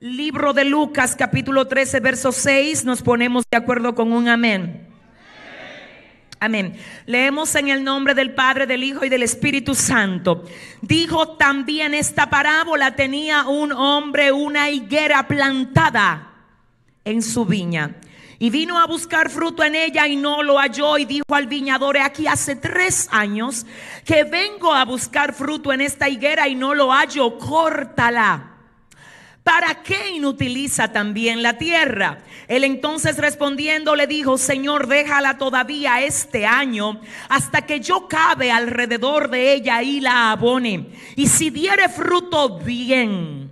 Libro de Lucas capítulo 13, verso 6, nos ponemos de acuerdo con un amén. Amén. Leemos en el nombre del Padre, del Hijo y del Espíritu Santo. Dijo también esta parábola, tenía un hombre una higuera plantada en su viña. Y vino a buscar fruto en ella y no lo halló y dijo al viñador, aquí hace tres años que vengo a buscar fruto en esta higuera y no lo hallo, córtala. ¿para qué inutiliza también la tierra? Él entonces respondiendo le dijo, Señor, déjala todavía este año hasta que yo cabe alrededor de ella y la abone. Y si diere fruto, bien.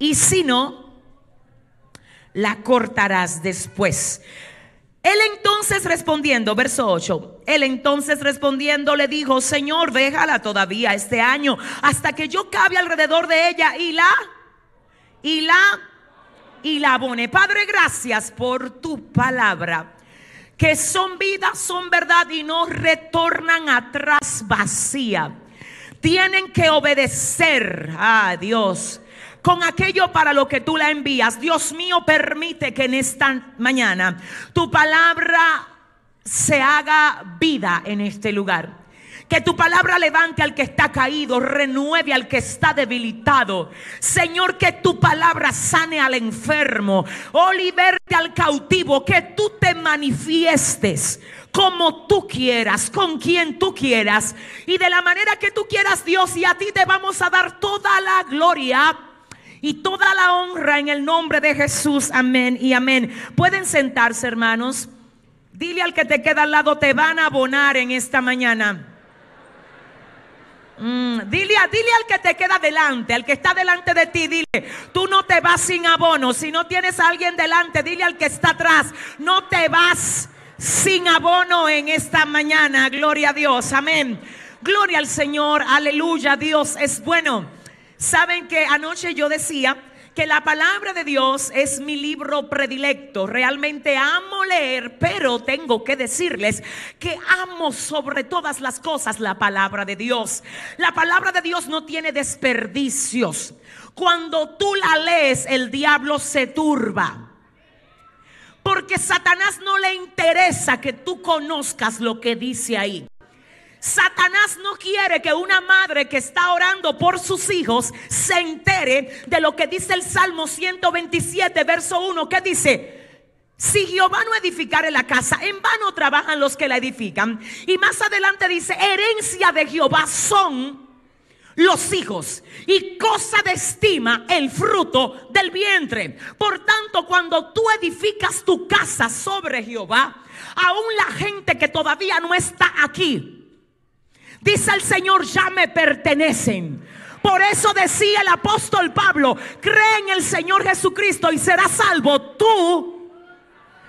Y si no, la cortarás después. Él entonces respondiendo, verso 8, él entonces respondiendo le dijo, Señor, déjala todavía este año hasta que yo cabe alrededor de ella y la y la y la abone. Padre, gracias por tu palabra. Que son vida, son verdad y no retornan atrás vacía. Tienen que obedecer a Dios con aquello para lo que tú la envías. Dios mío, permite que en esta mañana tu palabra se haga vida en este lugar. Que tu palabra levante al que está caído, renueve al que está debilitado. Señor, que tu palabra sane al enfermo o oh, liberte al cautivo, que tú te manifiestes como tú quieras, con quien tú quieras y de la manera que tú quieras, Dios, y a ti te vamos a dar toda la gloria y toda la honra en el nombre de Jesús. Amén y amén. Pueden sentarse, hermanos. Dile al que te queda al lado, te van a abonar en esta mañana. Mm, dile, dile al que te queda delante, al que está delante de ti, dile, tú no te vas sin abono. Si no tienes a alguien delante, dile al que está atrás, no te vas sin abono en esta mañana. Gloria a Dios, amén. Gloria al Señor, aleluya, Dios es bueno. Saben que anoche yo decía que la palabra de Dios es mi libro predilecto. Realmente amo leer, pero tengo que decirles que amo sobre todas las cosas la palabra de Dios. La palabra de Dios no tiene desperdicios. Cuando tú la lees, el diablo se turba. Porque Satanás no le interesa que tú conozcas lo que dice ahí. Satanás no quiere que una madre que está orando por sus hijos se entere de lo que dice el Salmo 127, verso 1, que dice, si Jehová no edificare la casa, en vano trabajan los que la edifican. Y más adelante dice, herencia de Jehová son los hijos y cosa de estima el fruto del vientre. Por tanto, cuando tú edificas tu casa sobre Jehová, aún la gente que todavía no está aquí, Dice el Señor, ya me pertenecen. Por eso decía el apóstol Pablo, cree en el Señor Jesucristo y serás salvo tú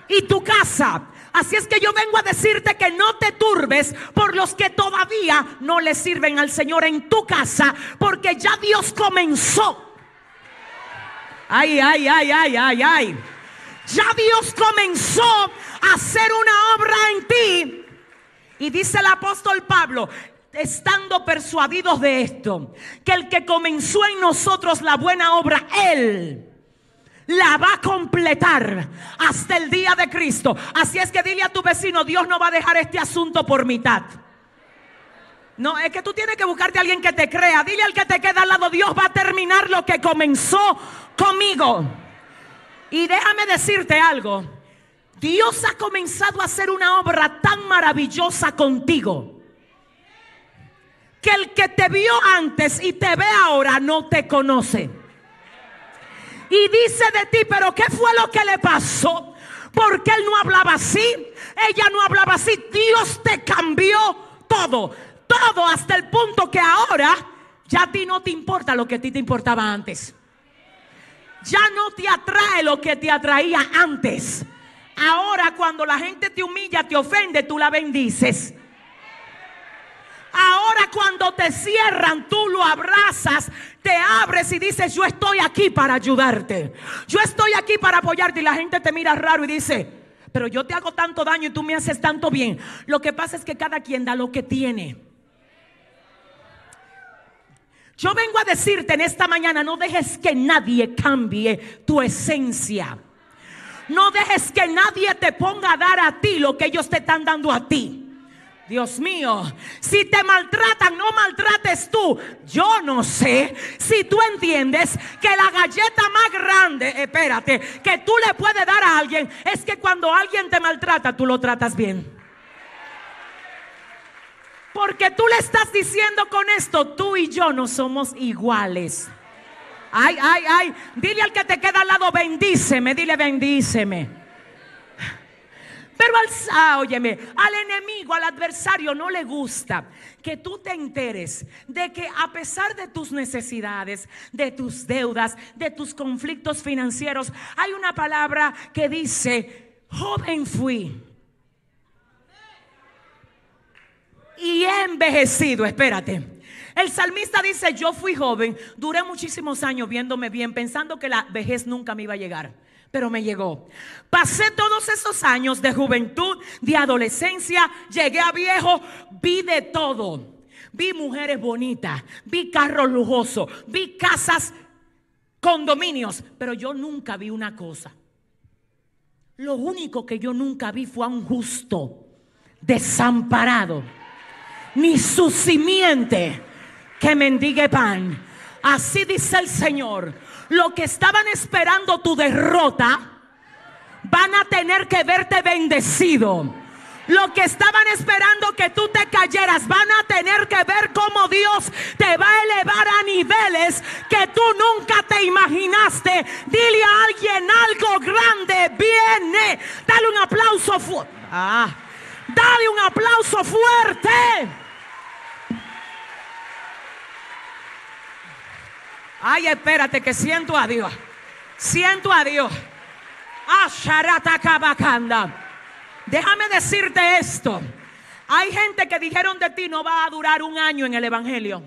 y tu casa. Así es que yo vengo a decirte que no te turbes por los que todavía no le sirven al Señor en tu casa, porque ya Dios comenzó. Ay, ay, ay, ay, ay, ay. Ya Dios comenzó a hacer una obra en ti. Y dice el apóstol Pablo, estando persuadidos de esto, que el que comenzó en nosotros la buena obra, Él la va a completar hasta el día de Cristo. Así es que dile a tu vecino, Dios no va a dejar este asunto por mitad. No, es que tú tienes que buscarte a alguien que te crea. Dile al que te queda al lado, Dios va a terminar lo que comenzó conmigo. Y déjame decirte algo. Dios ha comenzado a hacer una obra tan maravillosa contigo que el que te vio antes y te ve ahora no te conoce. Y dice de ti, pero ¿qué fue lo que le pasó? Porque él no hablaba así, ella no hablaba así. Dios te cambió todo, todo hasta el punto que ahora ya a ti no te importa lo que a ti te importaba antes. Ya no te atrae lo que te atraía antes. Ahora cuando la gente te humilla, te ofende, tú la bendices cuando te cierran, tú lo abrazas, te abres y dices, yo estoy aquí para ayudarte. Yo estoy aquí para apoyarte. Y la gente te mira raro y dice, pero yo te hago tanto daño y tú me haces tanto bien. Lo que pasa es que cada quien da lo que tiene. Yo vengo a decirte en esta mañana, no dejes que nadie cambie tu esencia. No dejes que nadie te ponga a dar a ti lo que ellos te están dando a ti. Dios mío, si te maltratan, no maltrates tú. Yo no sé si tú entiendes que la galleta más grande, eh, espérate, que tú le puedes dar a alguien es que cuando alguien te maltrata, tú lo tratas bien. Porque tú le estás diciendo con esto, tú y yo no somos iguales. Ay, ay, ay, dile al que te queda al lado, bendíceme, dile bendíceme. Pero al, ah, al enemigo, al adversario no le gusta que tú te enteres de que a pesar de tus necesidades, de tus deudas, de tus conflictos financieros, hay una palabra que dice, joven fui. Y he envejecido, espérate. El salmista dice, yo fui joven, duré muchísimos años viéndome bien, pensando que la vejez nunca me iba a llegar pero me llegó. Pasé todos esos años de juventud, de adolescencia, llegué a viejo, vi de todo. Vi mujeres bonitas, vi carros lujosos, vi casas, condominios, pero yo nunca vi una cosa. Lo único que yo nunca vi fue a un justo desamparado, ni su simiente que mendigue pan. Así dice el Señor lo que estaban esperando tu derrota, van a tener que verte bendecido. Lo que estaban esperando que tú te cayeras, van a tener que ver cómo Dios te va a elevar a niveles que tú nunca te imaginaste. Dile a alguien algo grande, viene. Dale un aplauso fuerte. Ah, dale un aplauso fuerte. Ay, espérate que siento a Dios. Siento a Dios. Ah, Déjame decirte esto. Hay gente que dijeron de ti no va a durar un año en el Evangelio.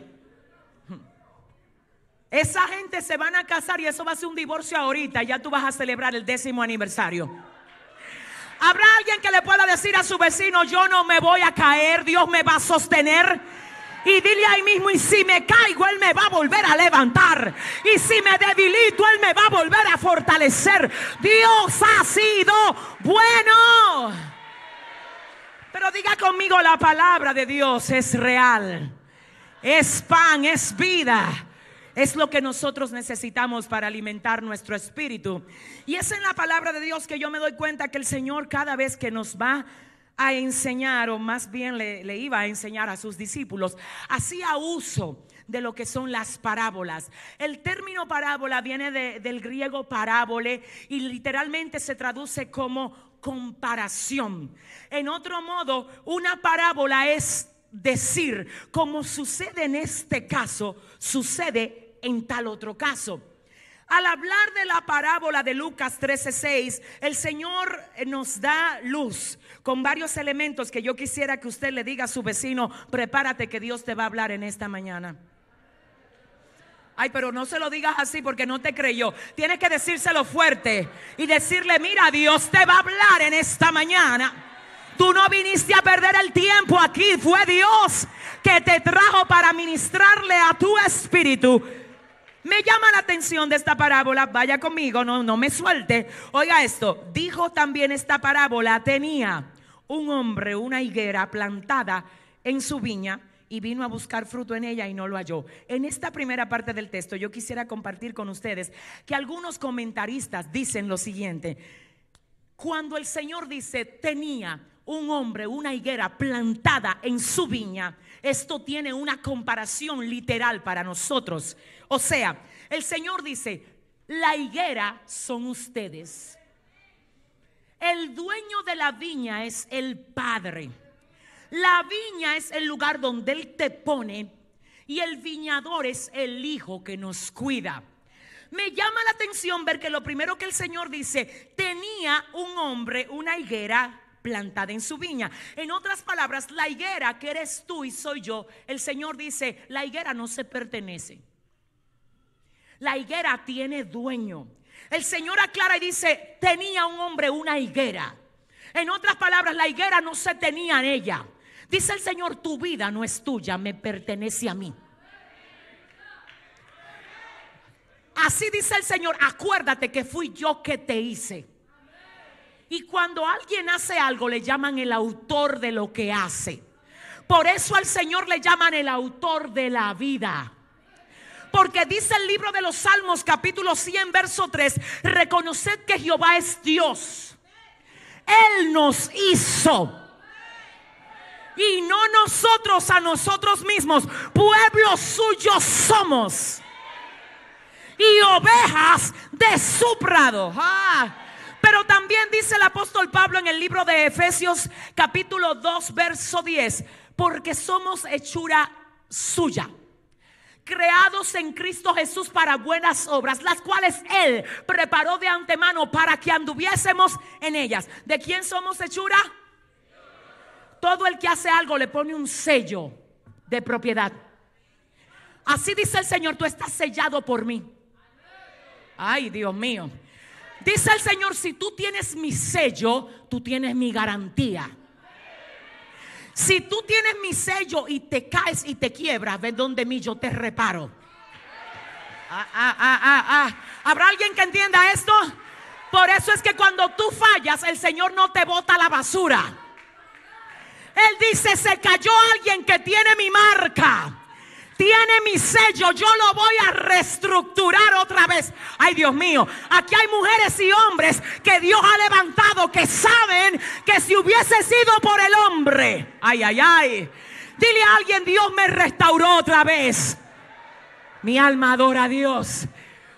Esa gente se van a casar y eso va a ser un divorcio ahorita. Ya tú vas a celebrar el décimo aniversario. ¿Habrá alguien que le pueda decir a su vecino, yo no me voy a caer, Dios me va a sostener? Y dile ahí mismo, y si me caigo, Él me va a volver a levantar. Y si me debilito, Él me va a volver a fortalecer. Dios ha sido bueno. Pero diga conmigo, la palabra de Dios es real. Es pan, es vida. Es lo que nosotros necesitamos para alimentar nuestro espíritu. Y es en la palabra de Dios que yo me doy cuenta que el Señor cada vez que nos va a enseñar, o más bien le, iba a enseñar a sus discípulos, hacía uso de lo que son las parábolas. El término parábola viene del griego parábole y literalmente se traduce como comparación. En otro modo, una parábola es decir, como sucede en este caso, sucede en tal otro caso. Al hablar de la parábola de Lucas 13:6, el Señor eh, nos da luz con varios elementos que yo quisiera que usted le diga a su vecino, prepárate que Dios te va a hablar en esta mañana. Ay, pero no se lo digas así porque no te creyó. Tienes que decírselo fuerte y decirle, mira, Dios te va a hablar en esta mañana. Tú no viniste a perder el tiempo aquí, fue Dios que te trajo para ministrarle a tu espíritu me llama la atención de esta parábola, vaya conmigo, no, no me suelte. Oiga esto, dijo también esta parábola, tenía un hombre una higuera plantada en su viña y vino a buscar fruto en ella y no lo halló. En esta primera parte del texto yo quisiera compartir con ustedes que algunos comentaristas dicen lo siguiente. Cuando el Señor dice, tenía un hombre una higuera plantada en su viña, esto tiene una comparación literal para nosotros. O sea, el Señor dice, la higuera son ustedes. El dueño de la viña es el Padre. La viña es el lugar donde Él te pone y el viñador es el Hijo que nos cuida. Me llama la atención ver que lo primero que el Señor dice, tenía un hombre, una higuera plantada en su viña. En otras palabras, la higuera que eres tú y soy yo, el Señor dice, la higuera no se pertenece. La higuera tiene dueño. El Señor aclara y dice, tenía un hombre una higuera. En otras palabras, la higuera no se tenía en ella. Dice el Señor, tu vida no es tuya, me pertenece a mí. Así dice el Señor, acuérdate que fui yo que te hice. Y cuando alguien hace algo le llaman el autor de lo que hace. Por eso al Señor le llaman el autor de la vida. Porque dice el libro de los Salmos capítulo 100 verso 3, reconoced que Jehová es Dios. Él nos hizo. Y no nosotros a nosotros mismos. Pueblo suyo somos. Y ovejas de su prado. Ah. Pero también dice el apóstol Pablo en el libro de Efesios capítulo 2, verso 10, porque somos hechura suya creados en Cristo Jesús para buenas obras, las cuales Él preparó de antemano para que anduviésemos en ellas. ¿De quién somos hechura? Todo el que hace algo le pone un sello de propiedad. Así dice el Señor, tú estás sellado por mí. Ay, Dios mío. Dice el Señor, si tú tienes mi sello, tú tienes mi garantía. Si tú tienes mi sello y te caes y te quiebras, ven donde mí yo te reparo. Ah, ah, ah, ¿Habrá alguien que entienda esto? Por eso es que cuando tú fallas, el Señor no te bota la basura. Él dice, se cayó alguien que tiene mi marca tiene mi sello, yo lo voy a reestructurar otra vez. Ay, Dios mío, aquí hay mujeres y hombres que Dios ha levantado que saben que si hubiese sido por el hombre, ay, ay, ay, dile a alguien, Dios me restauró otra vez. Mi alma adora a Dios.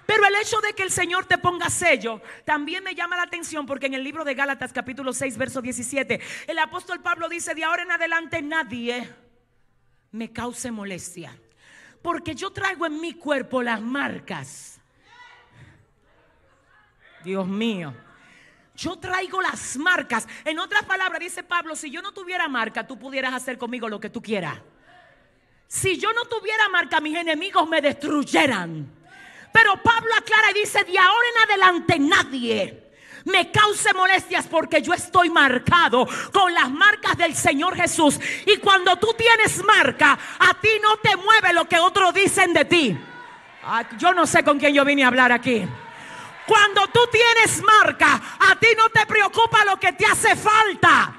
Pero el hecho de que el Señor te ponga sello también me llama la atención porque en el libro de Gálatas capítulo 6 verso 17 el apóstol Pablo dice, de ahora en adelante nadie me cause molestia. Porque yo traigo en mi cuerpo las marcas. Dios mío. Yo traigo las marcas. En otras palabras, dice Pablo, si yo no tuviera marca, tú pudieras hacer conmigo lo que tú quieras. Si yo no tuviera marca, mis enemigos me destruyeran. Pero Pablo aclara y dice, de ahora en adelante nadie me cause molestias porque yo estoy marcado con las marcas del Señor Jesús. Y cuando tú tienes marca, a ti no te mueve lo que otros dicen de ti. Ah, yo no sé con quién yo vine a hablar aquí. Cuando tú tienes marca, a ti no te preocupa lo que te hace falta.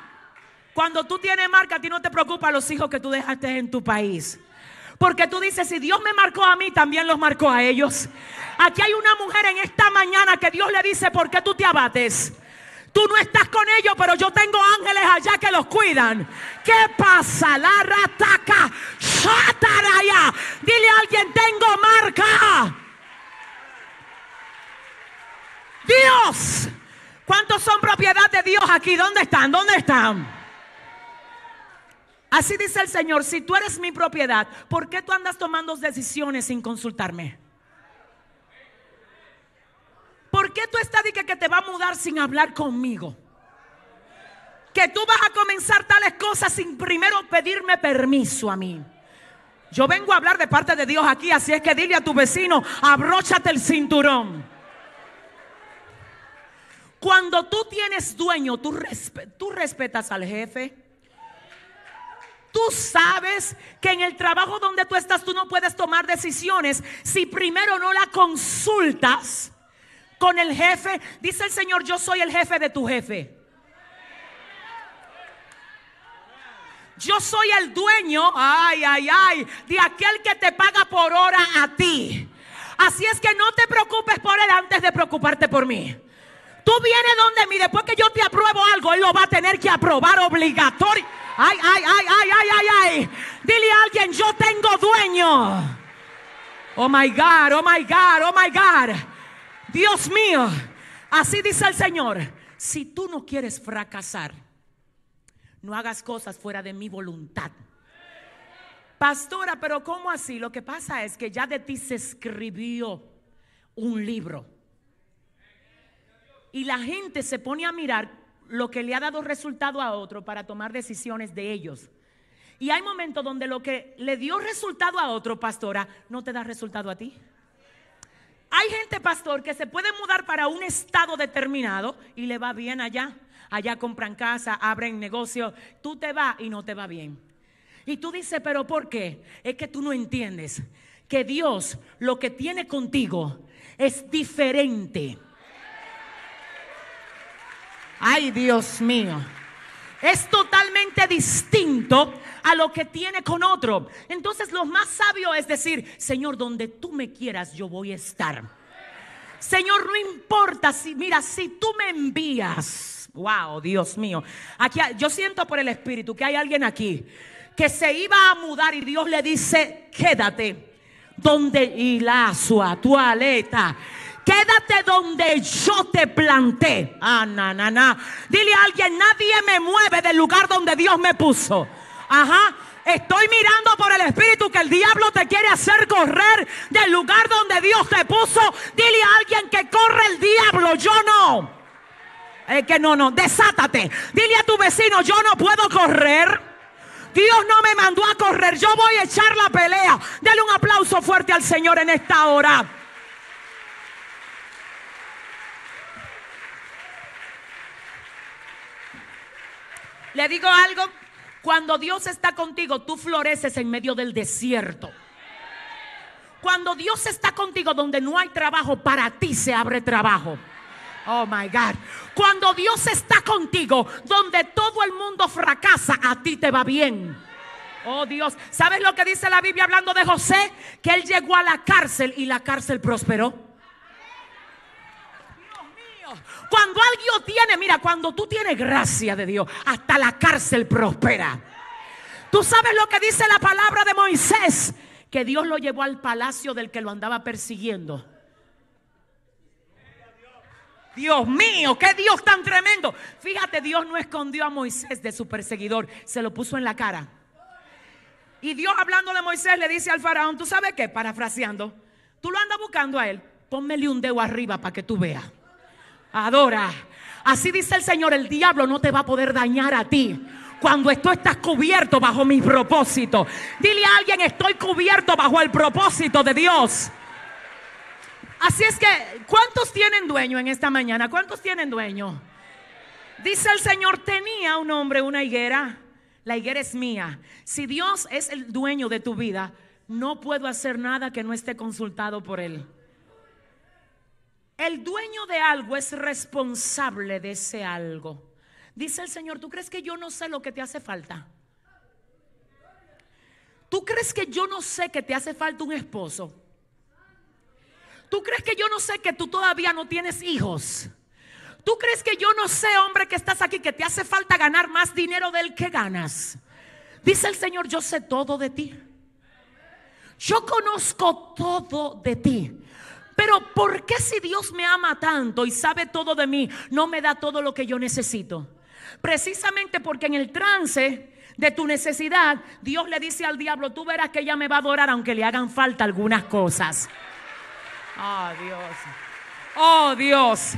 Cuando tú tienes marca, a ti no te preocupa los hijos que tú dejaste en tu país. Porque tú dices, si Dios me marcó a mí, también los marcó a ellos. Aquí hay una mujer en esta mañana que Dios le dice, ¿por qué tú te abates? Tú no estás con ellos, pero yo tengo ángeles allá que los cuidan. ¿Qué pasa? La rataca. ya! Dile a alguien, tengo marca. Dios. ¿Cuántos son propiedad de Dios aquí? ¿Dónde están? ¿Dónde están? Así dice el Señor, si tú eres mi propiedad, ¿por qué tú andas tomando decisiones sin consultarme? ¿Por qué tú estás diciendo que te va a mudar sin hablar conmigo? Que tú vas a comenzar tales cosas sin primero pedirme permiso a mí. Yo vengo a hablar de parte de Dios aquí, así es que dile a tu vecino, abróchate el cinturón. Cuando tú tienes dueño, tú respetas al jefe. Tú sabes que en el trabajo donde tú estás tú no puedes tomar decisiones si primero no la consultas con el jefe. Dice el Señor, yo soy el jefe de tu jefe. Yo soy el dueño, ay, ay, ay, de aquel que te paga por hora a ti. Así es que no te preocupes por él antes de preocuparte por mí. Tú vienes donde mí, después que yo te apruebo algo, él lo va a tener que aprobar obligatorio. Ay, ay, ay, ay, ay, ay, ay. Dile a alguien, yo tengo dueño. Oh my God, oh my God, oh my God. Dios mío, así dice el Señor. Si tú no quieres fracasar, no hagas cosas fuera de mi voluntad. Pastora, pero ¿cómo así? Lo que pasa es que ya de ti se escribió un libro. Y la gente se pone a mirar lo que le ha dado resultado a otro para tomar decisiones de ellos. Y hay momentos donde lo que le dio resultado a otro, pastora, no te da resultado a ti. Hay gente, pastor, que se puede mudar para un estado determinado y le va bien allá. Allá compran casa, abren negocio. Tú te vas y no te va bien. Y tú dices, pero ¿por qué? Es que tú no entiendes que Dios lo que tiene contigo es diferente. Ay, Dios mío. Es totalmente distinto a lo que tiene con otro. Entonces lo más sabio es decir, Señor, donde tú me quieras, yo voy a estar. Señor, no importa si, mira, si tú me envías. Wow, Dios mío. Aquí, yo siento por el Espíritu que hay alguien aquí que se iba a mudar y Dios le dice, quédate donde y la su tu Quédate donde yo te planté. Ah, na, na, na. Dile a alguien, nadie me mueve del lugar donde Dios me puso. Ajá. Estoy mirando por el espíritu que el diablo te quiere hacer correr del lugar donde Dios te puso. Dile a alguien que corre el diablo, yo no. Es eh, que no, no, desátate. Dile a tu vecino, yo no puedo correr. Dios no me mandó a correr, yo voy a echar la pelea. Dale un aplauso fuerte al Señor en esta hora. Le digo algo, cuando Dios está contigo, tú floreces en medio del desierto. Cuando Dios está contigo donde no hay trabajo, para ti se abre trabajo. Oh my God. Cuando Dios está contigo, donde todo el mundo fracasa, a ti te va bien. Oh Dios, ¿sabes lo que dice la Biblia hablando de José? Que él llegó a la cárcel y la cárcel prosperó. Cuando alguien tiene, mira, cuando tú tienes gracia de Dios, hasta la cárcel prospera. Tú sabes lo que dice la palabra de Moisés, que Dios lo llevó al palacio del que lo andaba persiguiendo. Dios mío, qué Dios tan tremendo. Fíjate, Dios no escondió a Moisés de su perseguidor, se lo puso en la cara. Y Dios hablando de Moisés le dice al faraón, ¿tú sabes qué? Parafraseando, tú lo andas buscando a él, pónmele un dedo arriba para que tú veas. Adora. Así dice el Señor, el diablo no te va a poder dañar a ti. Cuando tú estás cubierto bajo mi propósito. Dile a alguien, estoy cubierto bajo el propósito de Dios. Así es que, ¿cuántos tienen dueño en esta mañana? ¿Cuántos tienen dueño? Dice el Señor, tenía un hombre una higuera. La higuera es mía. Si Dios es el dueño de tu vida, no puedo hacer nada que no esté consultado por Él. El dueño de algo es responsable de ese algo. Dice el Señor, ¿tú crees que yo no sé lo que te hace falta? ¿Tú crees que yo no sé que te hace falta un esposo? ¿Tú crees que yo no sé que tú todavía no tienes hijos? ¿Tú crees que yo no sé, hombre, que estás aquí, que te hace falta ganar más dinero del que ganas? Dice el Señor, yo sé todo de ti. Yo conozco todo de ti pero ¿por qué si Dios me ama tanto y sabe todo de mí, no me da todo lo que yo necesito? Precisamente porque en el trance de tu necesidad, Dios le dice al diablo, tú verás que ella me va a adorar aunque le hagan falta algunas cosas. Oh Dios, oh Dios.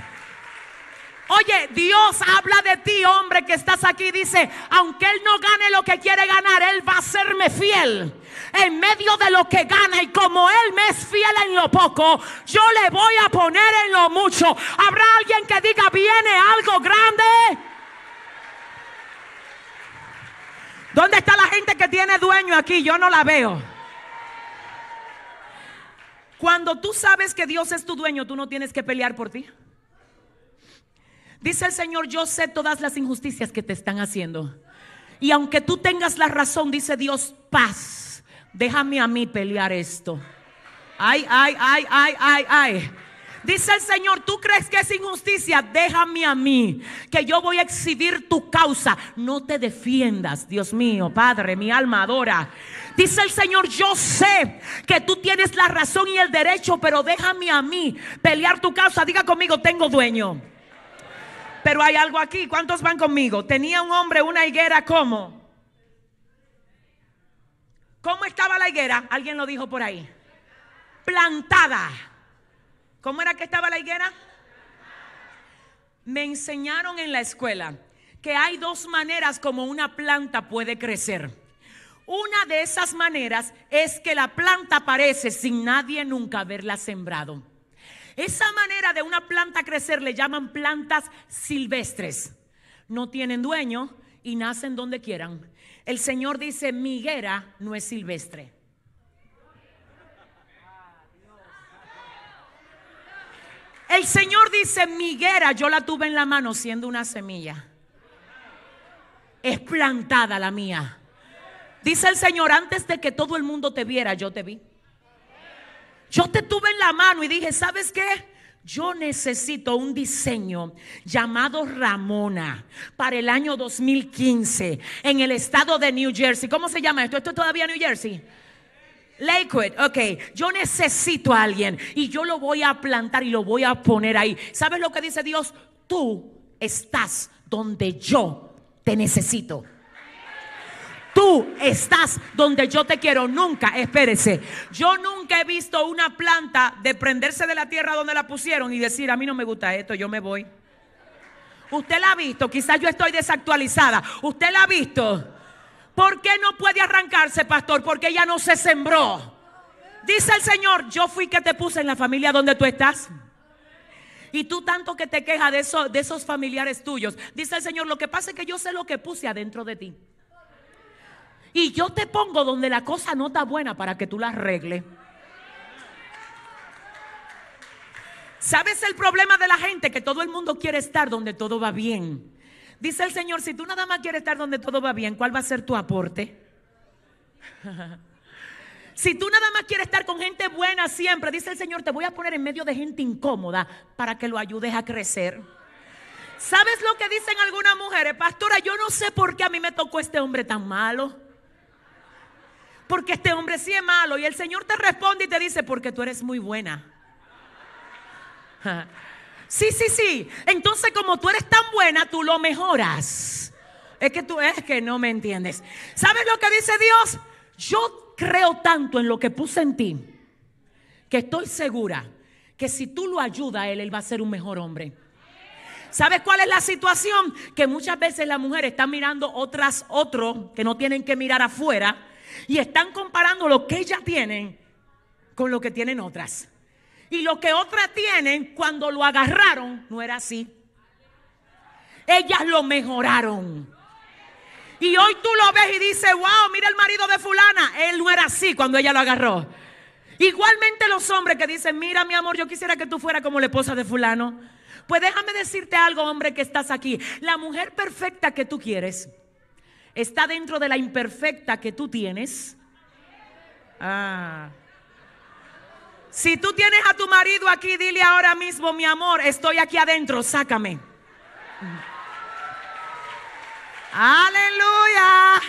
Oye, Dios habla de ti, hombre, que estás aquí. Dice, aunque Él no gane lo que quiere ganar, Él va a serme fiel. En medio de lo que gana y como Él me es fiel en lo poco, yo le voy a poner en lo mucho. ¿Habrá alguien que diga, viene algo grande? ¿Dónde está la gente que tiene dueño aquí? Yo no la veo. Cuando tú sabes que Dios es tu dueño, tú no tienes que pelear por ti. Dice el Señor, yo sé todas las injusticias que te están haciendo. Y aunque tú tengas la razón, dice Dios, paz, déjame a mí pelear esto. Ay, ay, ay, ay, ay, ay. Dice el Señor, tú crees que es injusticia, déjame a mí, que yo voy a exhibir tu causa. No te defiendas, Dios mío, Padre, mi alma adora. Dice el Señor, yo sé que tú tienes la razón y el derecho, pero déjame a mí pelear tu causa. Diga conmigo, tengo dueño. Pero hay algo aquí. ¿Cuántos van conmigo? Tenía un hombre una higuera ¿cómo? ¿Cómo estaba la higuera? Alguien lo dijo por ahí. Plantada. ¿Cómo era que estaba la higuera? Me enseñaron en la escuela que hay dos maneras como una planta puede crecer. Una de esas maneras es que la planta aparece sin nadie nunca haberla sembrado. Esa manera de una planta crecer le llaman plantas silvestres. No tienen dueño y nacen donde quieran. El Señor dice, miguera no es silvestre. El Señor dice, miguera yo la tuve en la mano siendo una semilla. Es plantada la mía. Dice el Señor, antes de que todo el mundo te viera, yo te vi. Yo te tuve en la mano y dije, ¿sabes qué? Yo necesito un diseño llamado Ramona para el año 2015 en el estado de New Jersey. ¿Cómo se llama esto? ¿Esto es todavía New Jersey? Lakewood, ok, yo necesito a alguien y yo lo voy a plantar y lo voy a poner ahí. ¿Sabes lo que dice Dios? Tú estás donde yo te necesito estás donde yo te quiero. Nunca, espérese. Yo nunca he visto una planta de prenderse de la tierra donde la pusieron y decir, a mí no me gusta esto, yo me voy. Usted la ha visto, quizás yo estoy desactualizada. Usted la ha visto. ¿Por qué no puede arrancarse, pastor? Porque ella no se sembró. Dice el Señor, yo fui que te puse en la familia donde tú estás. Y tú tanto que te quejas de, de esos familiares tuyos. Dice el Señor, lo que pasa es que yo sé lo que puse adentro de ti. Y yo te pongo donde la cosa no está buena para que tú la arregles. ¿Sabes el problema de la gente? Que todo el mundo quiere estar donde todo va bien. Dice el Señor, si tú nada más quieres estar donde todo va bien, ¿cuál va a ser tu aporte? si tú nada más quieres estar con gente buena siempre, dice el Señor, te voy a poner en medio de gente incómoda para que lo ayudes a crecer. ¿Sabes lo que dicen algunas mujeres? Pastora, yo no sé por qué a mí me tocó este hombre tan malo porque este hombre sí es malo. Y el Señor te responde y te dice, porque tú eres muy buena. Sí, sí, sí. Entonces, como tú eres tan buena, tú lo mejoras. Es que tú es que no me entiendes. ¿Sabes lo que dice Dios? Yo creo tanto en lo que puse en ti que estoy segura que si tú lo ayudas a él, él va a ser un mejor hombre. ¿Sabes cuál es la situación? Que muchas veces las mujeres están mirando otras, otros que no tienen que mirar afuera y están comparando lo que ellas tienen con lo que tienen otras. Y lo que otras tienen, cuando lo agarraron, no era así. Ellas lo mejoraron. Y hoy tú lo ves y dices, wow, mira el marido de fulana. Él no era así cuando ella lo agarró. Igualmente los hombres que dicen, mira mi amor, yo quisiera que tú fueras como la esposa de fulano. Pues déjame decirte algo, hombre, que estás aquí. La mujer perfecta que tú quieres está dentro de la imperfecta que tú tienes. Ah. Si tú tienes a tu marido aquí, dile ahora mismo, mi amor, estoy aquí adentro, sácame. Aleluya.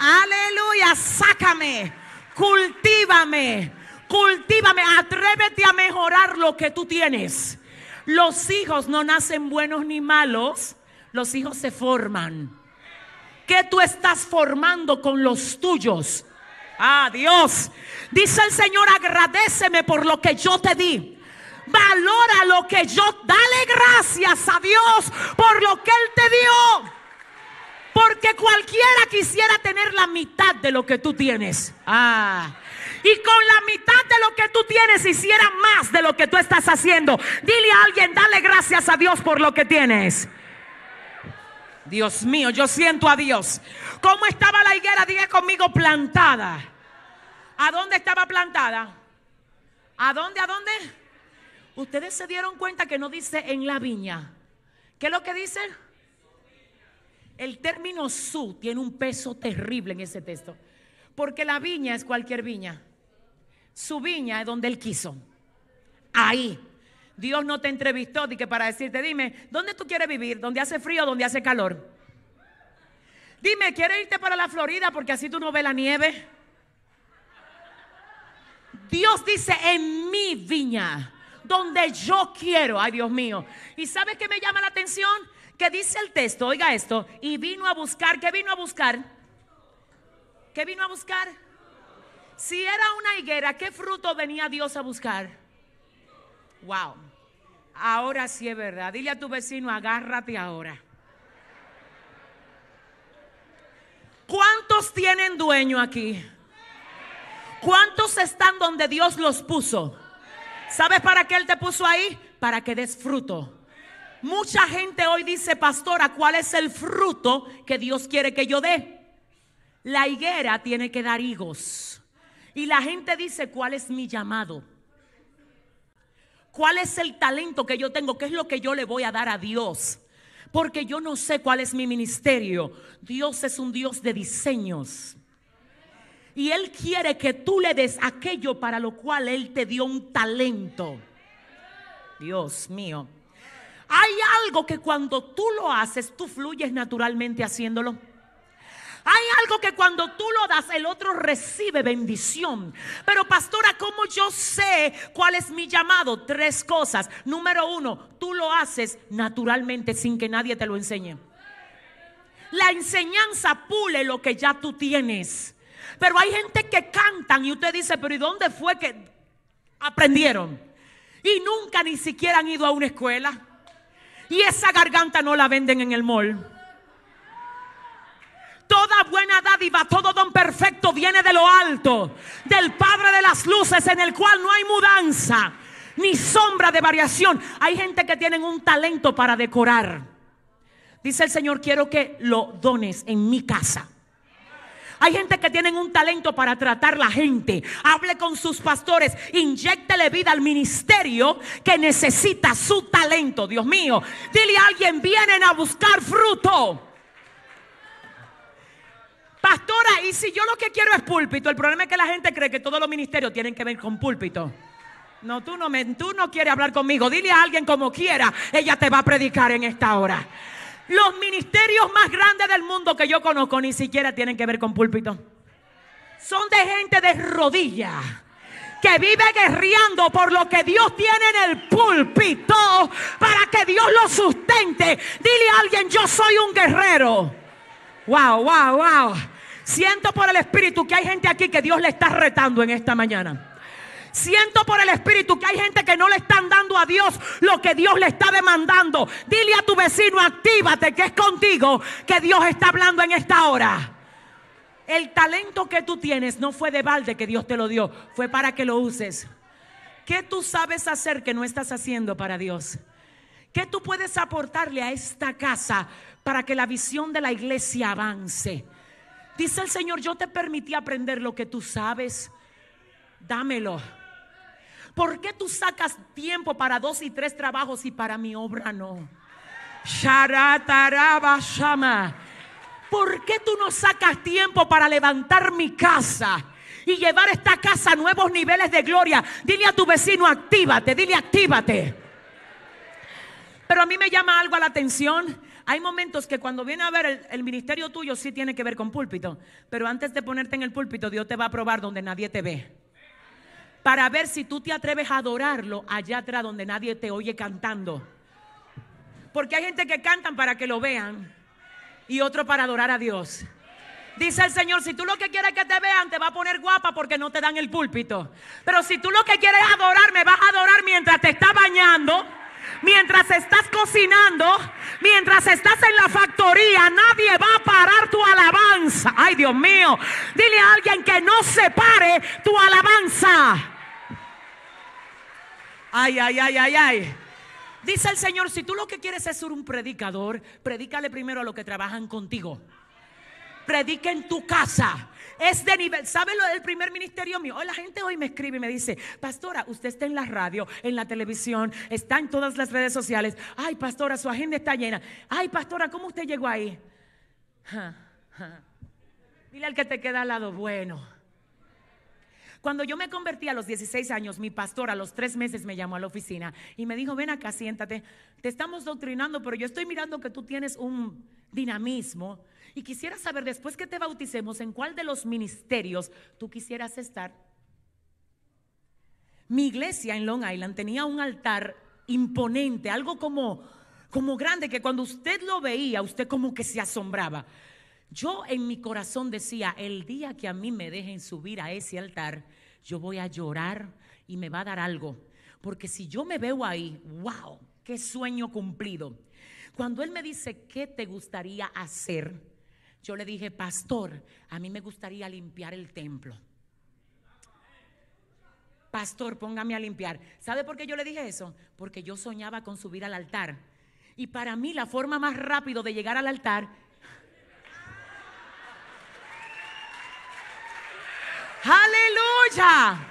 Aleluya, sácame. Cultívame. Cultívame. Atrévete a mejorar lo que tú tienes. Los hijos no nacen buenos ni malos. Los hijos se forman que tú estás formando con los tuyos. Ah, Dios. Dice el Señor, agradeceme por lo que yo te di. Valora lo que yo, dale gracias a Dios por lo que Él te dio. Porque cualquiera quisiera tener la mitad de lo que tú tienes. Ah. Y con la mitad de lo que tú tienes hiciera más de lo que tú estás haciendo. Dile a alguien, dale gracias a Dios por lo que tienes. Dios mío, yo siento a Dios. ¿Cómo estaba la higuera? dije conmigo, plantada. ¿A dónde estaba plantada? ¿A dónde? ¿A dónde? Ustedes se dieron cuenta que no dice en la viña. ¿Qué es lo que dice? El término su tiene un peso terrible en ese texto. Porque la viña es cualquier viña. Su viña es donde él quiso. Ahí. Dios no te entrevistó que para decirte, dime, ¿dónde tú quieres vivir? ¿Dónde hace frío dónde hace calor? Dime, ¿quieres irte para la Florida porque así tú no ves la nieve? Dios dice, en mi viña, donde yo quiero, ay Dios mío. ¿Y sabes qué me llama la atención? Que dice el texto, oiga esto, y vino a buscar, ¿qué vino a buscar? ¿Qué vino a buscar? Si era una higuera, ¿qué fruto venía Dios a buscar? Wow. Ahora sí es verdad. Dile a tu vecino, agárrate ahora. ¿Cuántos tienen dueño aquí? ¿Cuántos están donde Dios los puso? ¿Sabes para qué Él te puso ahí? Para que des fruto. Mucha gente hoy dice, pastora, ¿cuál es el fruto que Dios quiere que yo dé? La higuera tiene que dar higos. Y la gente dice, ¿cuál es mi llamado? ¿Cuál es el talento que yo tengo? ¿Qué es lo que yo le voy a dar a Dios? Porque yo no sé cuál es mi ministerio. Dios es un Dios de diseños. Y Él quiere que tú le des aquello para lo cual Él te dio un talento. Dios mío. Hay algo que cuando tú lo haces, tú fluyes naturalmente haciéndolo. Hay algo que cuando tú lo das, el otro recibe bendición. Pero pastora, ¿cómo yo sé cuál es mi llamado? Tres cosas. Número uno, tú lo haces naturalmente sin que nadie te lo enseñe. La enseñanza pule lo que ya tú tienes. Pero hay gente que cantan y usted dice, pero ¿y dónde fue que aprendieron? Y nunca ni siquiera han ido a una escuela. Y esa garganta no la venden en el mall. Toda buena dádiva, todo don perfecto viene de lo alto, del Padre de las Luces, en el cual no hay mudanza, ni sombra de variación. Hay gente que tiene un talento para decorar. Dice el Señor, quiero que lo dones en mi casa. Hay gente que tiene un talento para tratar la gente. Hable con sus pastores, inyectele vida al ministerio que necesita su talento. Dios mío, dile a alguien, vienen a buscar fruto. Pastora, y si yo lo que quiero es púlpito, el problema es que la gente cree que todos los ministerios tienen que ver con púlpito. No, tú no, me, tú no quieres hablar conmigo. Dile a alguien como quiera, ella te va a predicar en esta hora. Los ministerios más grandes del mundo que yo conozco ni siquiera tienen que ver con púlpito. Son de gente de rodillas que vive guerreando por lo que Dios tiene en el púlpito para que Dios lo sustente. Dile a alguien, yo soy un guerrero. Wow, wow, wow. Siento por el Espíritu que hay gente aquí que Dios le está retando en esta mañana. Siento por el Espíritu que hay gente que no le están dando a Dios lo que Dios le está demandando. Dile a tu vecino, actívate, que es contigo que Dios está hablando en esta hora. El talento que tú tienes no fue de balde que Dios te lo dio, fue para que lo uses. ¿Qué tú sabes hacer que no estás haciendo para Dios? ¿Qué tú puedes aportarle a esta casa para que la visión de la iglesia avance? Dice el Señor, yo te permití aprender lo que tú sabes. Dámelo. ¿Por qué tú sacas tiempo para dos y tres trabajos y para mi obra no? ¿Por qué tú no sacas tiempo para levantar mi casa? Y llevar esta casa a nuevos niveles de gloria. Dile a tu vecino, actívate, dile, actívate. Pero a mí me llama algo a la atención hay momentos que cuando viene a ver el, ministerio tuyo sí tiene que ver con púlpito, pero antes de ponerte en el púlpito Dios te va a probar donde nadie te ve. Para ver si tú te atreves a adorarlo allá atrás donde nadie te oye cantando. Porque hay gente que cantan para que lo vean y otro para adorar a Dios. Dice el Señor, si tú lo que quieres que te vean, te va a poner guapa porque no te dan el púlpito. Pero si tú lo que quieres es adorarme, vas a adorar mientras te está bañando Mientras estás cocinando, mientras estás en la factoría, nadie va a parar tu alabanza. Ay, Dios mío, dile a alguien que no se pare tu alabanza. Ay, ay, ay, ay, ay. Dice el Señor, si tú lo que quieres es ser un predicador, predícale primero a los que trabajan contigo. Predique en tu casa. Es de nivel. ¿Sabe lo del primer ministerio mío? Hoy la gente hoy me escribe y me dice, pastora, usted está en la radio, en la televisión, está en todas las redes sociales. Ay, pastora, su agenda está llena. Ay, pastora, ¿cómo usted llegó ahí? Mira al que te queda al lado, bueno. Cuando yo me convertí a los 16 años, mi pastor a los tres meses me llamó a la oficina y me dijo, ven acá, siéntate, te estamos doctrinando, pero yo estoy mirando que tú tienes un dinamismo y quisiera saber, después que te bauticemos, en cuál de los ministerios tú quisieras estar. Mi iglesia en Long Island tenía un altar imponente, algo como, como grande, que cuando usted lo veía, usted como que se asombraba. Yo en mi corazón decía, el día que a mí me dejen subir a ese altar, yo voy a llorar y me va a dar algo. Porque si yo me veo ahí, wow, qué sueño cumplido. Cuando Él me dice, ¿qué te gustaría hacer? Yo le dije, pastor, a mí me gustaría limpiar el templo. Pastor, póngame a limpiar. ¿Sabe por qué yo le dije eso? Porque yo soñaba con subir al altar. Y para mí la forma más rápido de llegar al altar... Aleluya.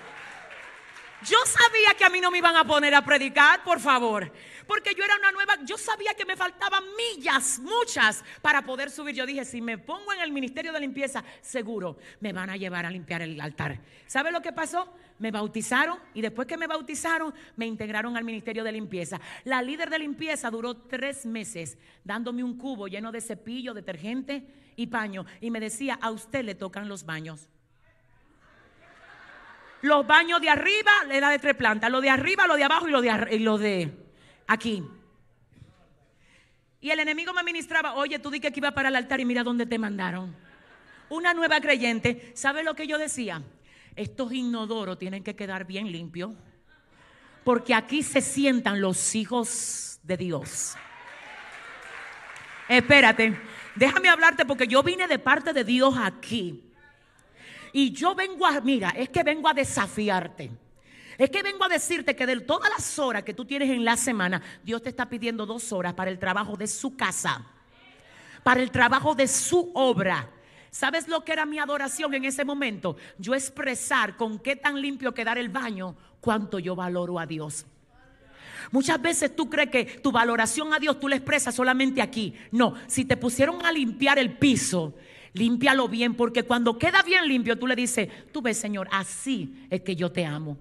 Yo sabía que a mí no me iban a poner a predicar, por favor porque yo era una nueva, yo sabía que me faltaban millas, muchas, para poder subir. Yo dije, si me pongo en el ministerio de limpieza, seguro me van a llevar a limpiar el altar. ¿Sabe lo que pasó? Me bautizaron y después que me bautizaron, me integraron al ministerio de limpieza. La líder de limpieza duró tres meses dándome un cubo lleno de cepillo, detergente y paño y me decía, a usted le tocan los baños los baños de arriba, le da de tres plantas, lo de arriba, lo de abajo y lo de, y lo de aquí. Y el enemigo me ministraba, oye, tú di que iba para el altar y mira dónde te mandaron. Una nueva creyente, ¿sabe lo que yo decía? Estos inodoros tienen que quedar bien limpios, porque aquí se sientan los hijos de Dios. Espérate, déjame hablarte porque yo vine de parte de Dios aquí. Y yo vengo a, mira, es que vengo a desafiarte. Es que vengo a decirte que de todas las horas que tú tienes en la semana, Dios te está pidiendo dos horas para el trabajo de su casa, para el trabajo de su obra. ¿Sabes lo que era mi adoración en ese momento? Yo expresar con qué tan limpio quedar el baño, cuánto yo valoro a Dios. Muchas veces tú crees que tu valoración a Dios tú la expresas solamente aquí. No, si te pusieron a limpiar el piso, límpialo bien, porque cuando queda bien limpio tú le dices, tú ves Señor, así es que yo te amo.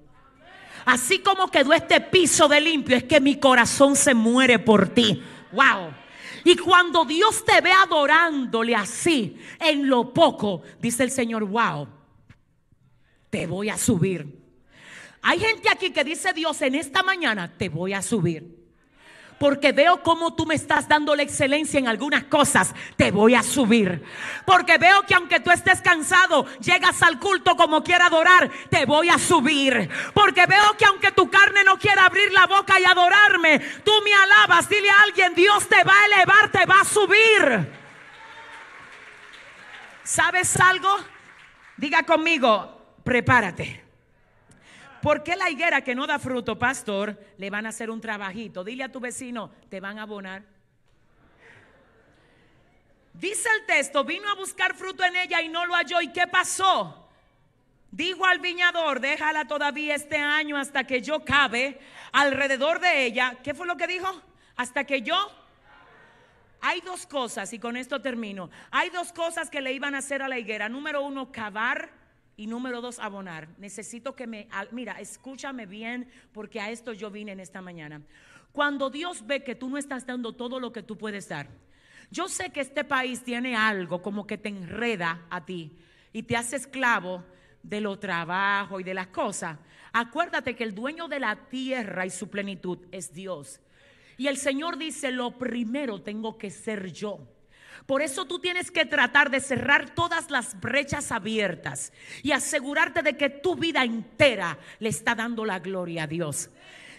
Así como quedó este piso de limpio, es que mi corazón se muere por ti. Wow. Y cuando Dios te ve adorándole así, en lo poco, dice el Señor, wow, te voy a subir. Hay gente aquí que dice Dios en esta mañana, te voy a subir porque veo cómo tú me estás dando la excelencia en algunas cosas, te voy a subir. Porque veo que aunque tú estés cansado, llegas al culto como quiera adorar, te voy a subir. Porque veo que aunque tu carne no quiera abrir la boca y adorarme, tú me alabas, dile a alguien, Dios te va a elevar, te va a subir. ¿Sabes algo? Diga conmigo, prepárate. ¿por qué la higuera que no da fruto, pastor, le van a hacer un trabajito? Dile a tu vecino, te van a abonar. Dice el texto, vino a buscar fruto en ella y no lo halló. ¿Y qué pasó? Digo al viñador, déjala todavía este año hasta que yo cabe alrededor de ella. ¿Qué fue lo que dijo? Hasta que yo... Hay dos cosas, y con esto termino. Hay dos cosas que le iban a hacer a la higuera. Número uno, cavar y número dos, abonar. Necesito que me... Mira, escúchame bien porque a esto yo vine en esta mañana. Cuando Dios ve que tú no estás dando todo lo que tú puedes dar. Yo sé que este país tiene algo como que te enreda a ti y te hace esclavo de lo trabajo y de las cosas. Acuérdate que el dueño de la tierra y su plenitud es Dios. Y el Señor dice, lo primero tengo que ser yo. Por eso tú tienes que tratar de cerrar todas las brechas abiertas y asegurarte de que tu vida entera le está dando la gloria a Dios.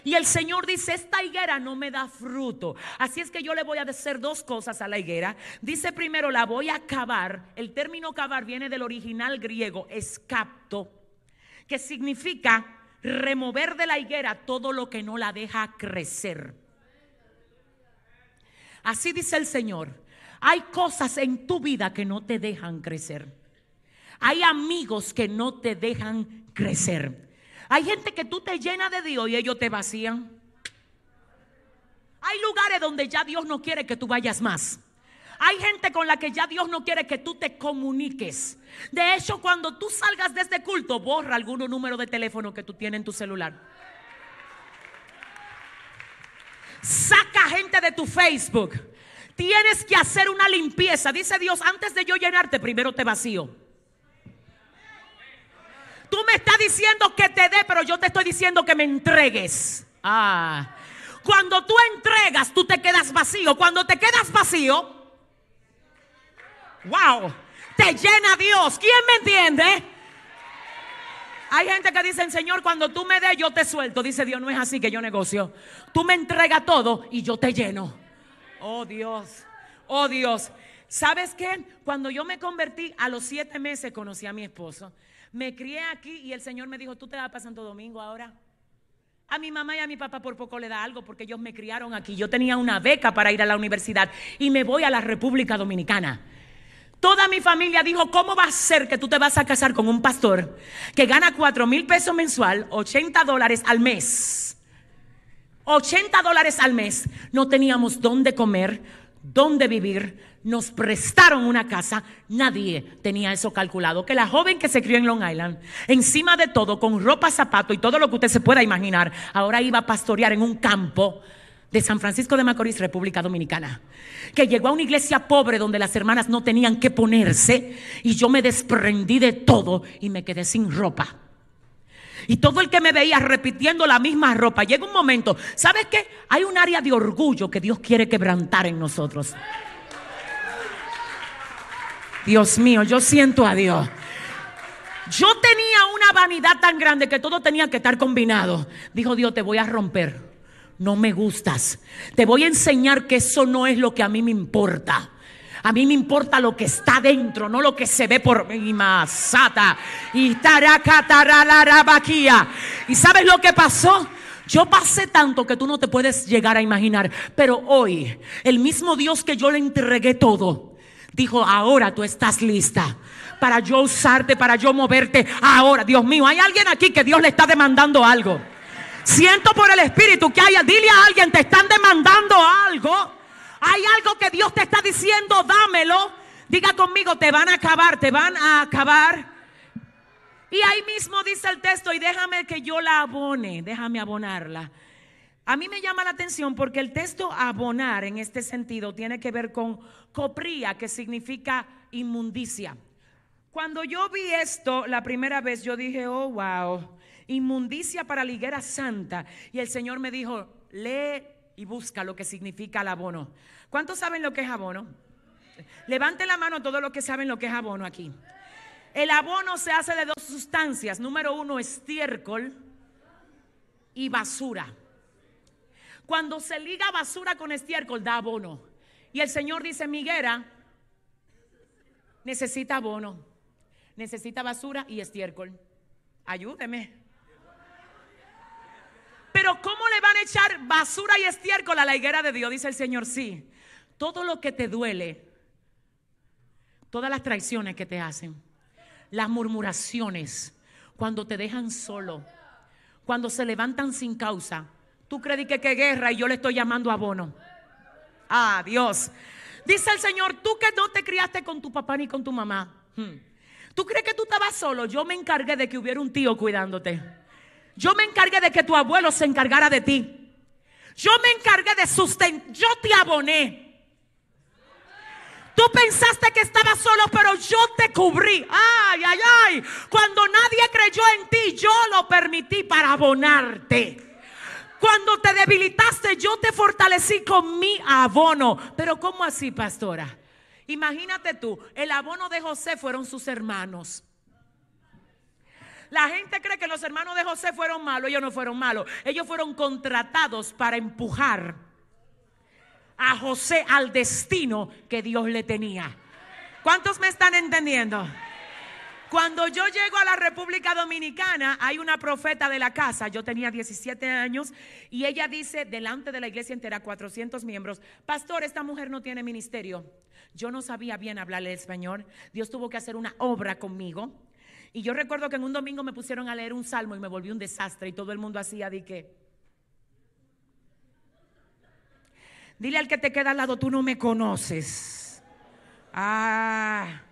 Y el Señor dice, esta higuera no me da fruto. Así es que yo le voy a decir dos cosas a la higuera. Dice primero, la voy a cavar. El término cavar viene del original griego, escapto, que significa remover de la higuera todo lo que no la deja crecer. Así dice el Señor. Hay cosas en tu vida que no te dejan crecer. Hay amigos que no te dejan crecer. Hay gente que tú te llenas de Dios y ellos te vacían. Hay lugares donde ya Dios no quiere que tú vayas más. Hay gente con la que ya Dios no quiere que tú te comuniques. De hecho, cuando tú salgas de este culto, borra algún número de teléfono que tú tienes en tu celular. Saca gente de tu Facebook. Tienes que hacer una limpieza. Dice Dios, antes de yo llenarte, primero te vacío. Tú me estás diciendo que te dé, pero yo te estoy diciendo que me entregues. Ah. Cuando tú entregas, tú te quedas vacío. Cuando te quedas vacío, wow, te llena Dios. ¿Quién me entiende? Hay gente que dice, Señor, cuando tú me des, yo te suelto. Dice Dios, no es así que yo negocio. Tú me entregas todo y yo te lleno. Oh Dios, oh Dios. ¿Sabes qué? Cuando yo me convertí, a los siete meses conocí a mi esposo. Me crié aquí y el Señor me dijo, tú te vas para Santo Domingo ahora. A mi mamá y a mi papá por poco le da algo porque ellos me criaron aquí. Yo tenía una beca para ir a la universidad y me voy a la República Dominicana. Toda mi familia dijo, ¿cómo va a ser que tú te vas a casar con un pastor que gana cuatro mil pesos mensual, 80 dólares al mes? 80 dólares al mes. No teníamos dónde comer, dónde vivir. Nos prestaron una casa. Nadie tenía eso calculado. Que la joven que se crió en Long Island, encima de todo, con ropa, zapato y todo lo que usted se pueda imaginar, ahora iba a pastorear en un campo de San Francisco de Macorís, República Dominicana, que llegó a una iglesia pobre donde las hermanas no tenían que ponerse y yo me desprendí de todo y me quedé sin ropa. Y todo el que me veía repitiendo la misma ropa, llega un momento, ¿sabes qué? Hay un área de orgullo que Dios quiere quebrantar en nosotros. Dios mío, yo siento a Dios. Yo tenía una vanidad tan grande que todo tenía que estar combinado. Dijo Dios, te voy a romper. No me gustas. Te voy a enseñar que eso no es lo que a mí me importa. A mí me importa lo que está dentro, no lo que se ve por mi masata. Y ¿Y sabes lo que pasó? Yo pasé tanto que tú no te puedes llegar a imaginar. Pero hoy, el mismo Dios que yo le entregué todo, dijo, ahora tú estás lista para yo usarte, para yo moverte. Ahora, Dios mío, hay alguien aquí que Dios le está demandando algo. Siento por el Espíritu que haya, dile a alguien, te están demandando algo. Hay algo que Dios te está diciendo, dámelo. Diga conmigo, te van a acabar, te van a acabar. Y ahí mismo dice el texto, y déjame que yo la abone, déjame abonarla. A mí me llama la atención porque el texto abonar en este sentido tiene que ver con copría, que significa inmundicia. Cuando yo vi esto la primera vez, yo dije, oh, wow, inmundicia para liguera santa. Y el Señor me dijo, lee y busca lo que significa el abono. ¿Cuántos saben lo que es abono? Levante la mano todos los que saben lo que es abono aquí. El abono se hace de dos sustancias. Número uno, estiércol y basura. Cuando se liga basura con estiércol, da abono. Y el Señor dice, Miguera, necesita abono, necesita basura y estiércol. Ayúdeme. Pero ¿cómo le van a echar basura y estiércol a la higuera de Dios? Dice el Señor, sí. Todo lo que te duele, todas las traiciones que te hacen, las murmuraciones, cuando te dejan solo, cuando se levantan sin causa. Tú crees que qué guerra y yo le estoy llamando abono. Ah, Dios. Dice el Señor, tú que no te criaste con tu papá ni con tu mamá. Hmm. ¿Tú crees que tú estabas solo? Yo me encargué de que hubiera un tío cuidándote. Yo me encargué de que tu abuelo se encargara de ti. Yo me encargué de sustentar. Yo te aboné. Tú pensaste que estabas solo, pero yo te cubrí. Ay, ay, ay. Cuando nadie creyó en ti, yo lo permití para abonarte. Cuando te debilitaste, yo te fortalecí con mi abono. Pero ¿cómo así, pastora? Imagínate tú, el abono de José fueron sus hermanos. La gente cree que los hermanos de José fueron malos. Ellos no fueron malos. Ellos fueron contratados para empujar a José al destino que Dios le tenía. ¿Cuántos me están entendiendo? Cuando yo llego a la República Dominicana, hay una profeta de la casa, yo tenía 17 años, y ella dice delante de la iglesia entera, 400 miembros, pastor, esta mujer no tiene ministerio. Yo no sabía bien hablarle español, Dios tuvo que hacer una obra conmigo. Y yo recuerdo que en un domingo me pusieron a leer un salmo y me volví un desastre y todo el mundo hacía de qué. Dile al que te queda al lado, tú no me conoces. Ah.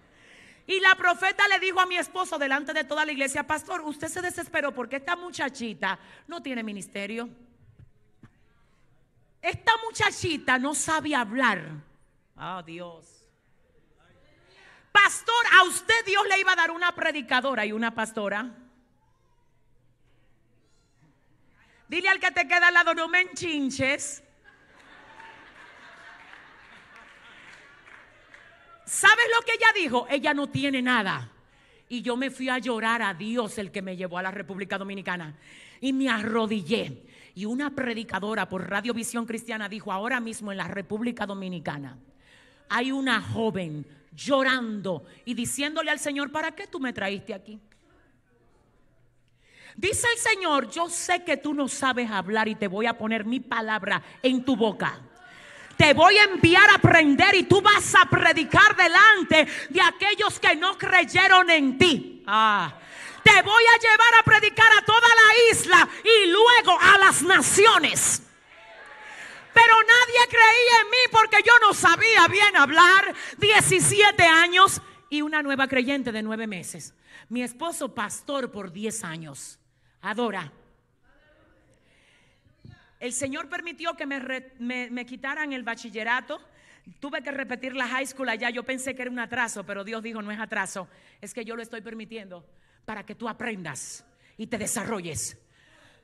Y la profeta le dijo a mi esposo delante de toda la iglesia, pastor, usted se desesperó porque esta muchachita no tiene ministerio. Esta muchachita no sabe hablar. Ah, Dios. Pastor, a usted Dios le iba a dar una predicadora y una pastora. Dile al que te queda al lado, no me enchinches. ¿Sabes lo que ella dijo? Ella no tiene nada. Y yo me fui a llorar a Dios, el que me llevó a la República Dominicana. Y me arrodillé. Y una predicadora por Radiovisión Cristiana dijo, ahora mismo en la República Dominicana hay una joven llorando y diciéndole al Señor, ¿para qué tú me traíste aquí? Dice el Señor, yo sé que tú no sabes hablar y te voy a poner mi palabra en tu boca. Te voy a enviar a prender y tú vas a predicar delante de aquellos que no creyeron en ti. Ah, te voy a llevar a predicar a toda la isla y luego a las naciones nadie creía en mí porque yo no sabía bien hablar. 17 años y una nueva creyente de nueve meses. Mi esposo pastor por 10 años. Adora. El Señor permitió que me, me quitaran el bachillerato. Tuve que repetir la high school allá. Yo pensé que era un atraso, pero Dios dijo, no es atraso. Es que yo lo estoy permitiendo para que tú aprendas y te desarrolles.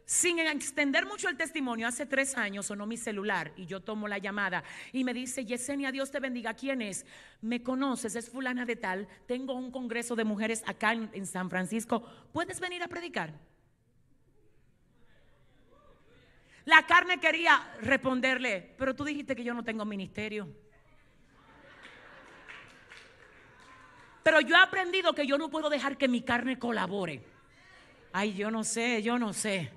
Sin extender mucho el testimonio, hace tres años sonó mi celular y yo tomo la llamada y me dice, Yesenia, Dios te bendiga, ¿quién es? ¿Me conoces? Es fulana de tal, tengo un congreso de mujeres acá en, San Francisco, ¿puedes venir a predicar? La carne quería responderle, pero tú dijiste que yo no tengo ministerio. Pero yo he aprendido que yo no puedo dejar que mi carne colabore. Ay, yo no sé, yo no sé.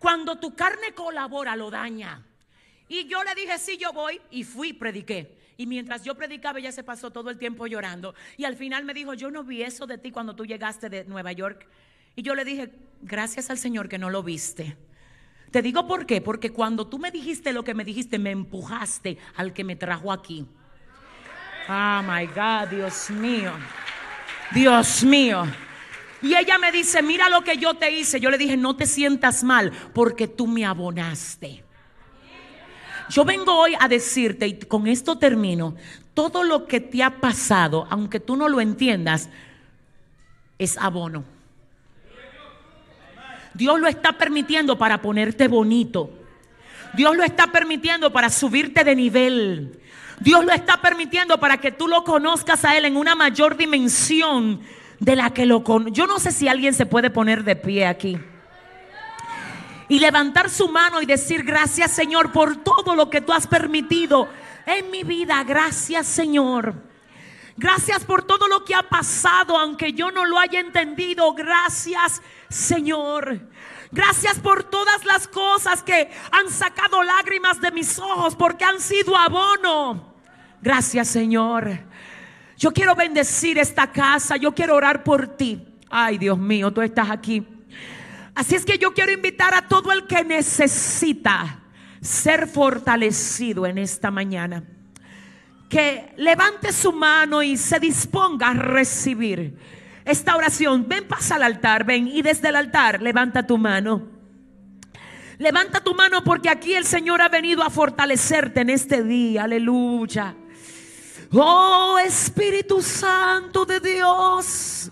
Cuando tu carne colabora, lo daña. Y yo le dije, sí, yo voy. Y fui, prediqué. Y mientras yo predicaba, ella se pasó todo el tiempo llorando. Y al final me dijo, yo no vi eso de ti cuando tú llegaste de Nueva York. Y yo le dije, gracias al Señor que no lo viste. Te digo por qué, porque cuando tú me dijiste lo que me dijiste, me empujaste al que me trajo aquí. Ah, oh my God, Dios mío. Dios mío. Y ella me dice, mira lo que yo te hice. Yo le dije, no te sientas mal porque tú me abonaste. Yo vengo hoy a decirte, y con esto termino, todo lo que te ha pasado, aunque tú no lo entiendas, es abono. Dios lo está permitiendo para ponerte bonito. Dios lo está permitiendo para subirte de nivel. Dios lo está permitiendo para que tú lo conozcas a Él en una mayor dimensión de la que lo con, Yo no sé si alguien se puede poner de pie aquí. Y levantar su mano y decir, gracias Señor por todo lo que tú has permitido en mi vida. Gracias Señor. Gracias por todo lo que ha pasado, aunque yo no lo haya entendido. Gracias Señor. Gracias por todas las cosas que han sacado lágrimas de mis ojos porque han sido abono. Gracias Señor. Yo quiero bendecir esta casa, yo quiero orar por ti. Ay, Dios mío, tú estás aquí. Así es que yo quiero invitar a todo el que necesita ser fortalecido en esta mañana. Que levante su mano y se disponga a recibir esta oración. Ven, pasa al altar, ven y desde el altar levanta tu mano. Levanta tu mano porque aquí el Señor ha venido a fortalecerte en este día. Aleluya. Oh Espíritu Santo de Dios,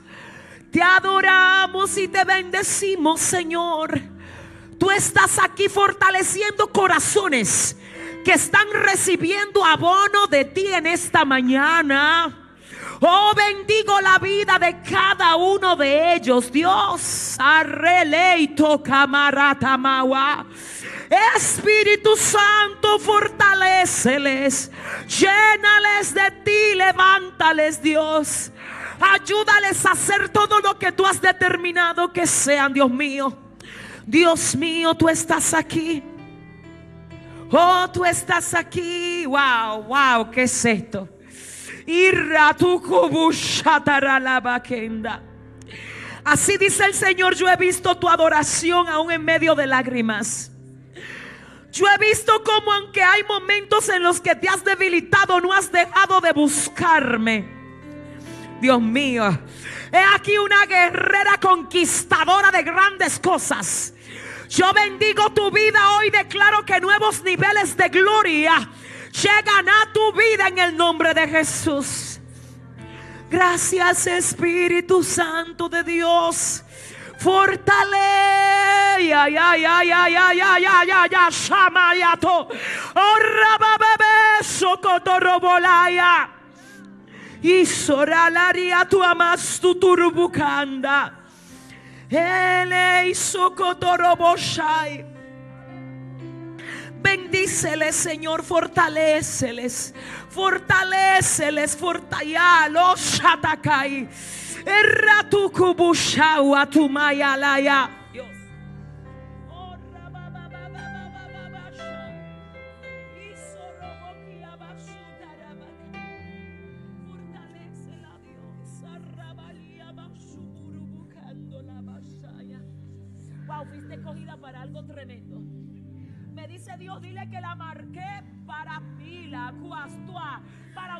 te adoramos y te bendecimos, Señor. Tú estás aquí fortaleciendo corazones que están recibiendo abono de ti en esta mañana. Oh, bendigo la vida de cada uno de ellos, Dios. Arreleito camarata mawa. Espíritu Santo, fortaleceles, llénales de ti, levántales Dios. Ayúdales a hacer todo lo que tú has determinado que sean, Dios mío. Dios mío, tú estás aquí. Oh, tú estás aquí. Wow, wow, ¿qué es esto? Así dice el Señor, yo he visto tu adoración aún en medio de lágrimas. Yo he visto como aunque hay momentos en los que te has debilitado, no has dejado de buscarme. Dios mío, he aquí una guerrera conquistadora de grandes cosas. Yo bendigo tu vida hoy, declaro que nuevos niveles de gloria llegan a tu vida en el nombre de Jesús. Gracias Espíritu Santo de Dios. Fortale, ya, ya, ya, ya, ya, ya, ya, ya, ya, shamayato. ya, ya, ya, ya, ya, tu amas tu turbucanda. Ele ya, Bendíceles, Señor, fortaleceles, fortaleceles, ya, los ya Erratukubushawatumayalaya.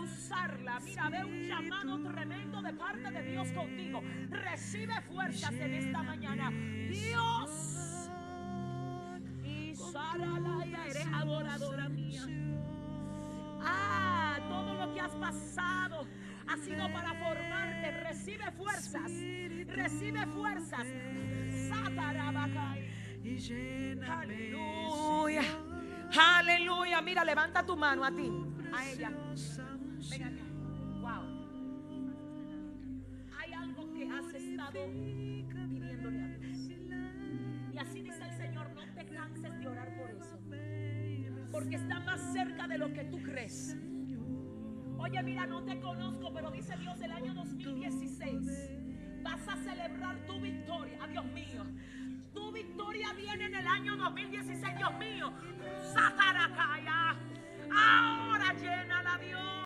usarla. Mira, ve un llamado tremendo de parte de Dios contigo. Recibe fuerzas en esta mañana. Dios. Y Sara eres adoradora mía. Ah, todo lo que has pasado ha sido para formarte. Recibe fuerzas. Recibe fuerzas. y Aleluya. Aleluya. Mira, levanta tu mano a ti, a ella. has estado pidiéndole a Dios. Y así dice el Señor, no te canses de orar por eso. Porque está más cerca de lo que tú crees. Oye, mira, no te conozco, pero dice Dios el año 2016. Vas a celebrar tu victoria, Dios mío. Tu victoria viene en el año 2016, Dios mío. Ahora llena la Dios.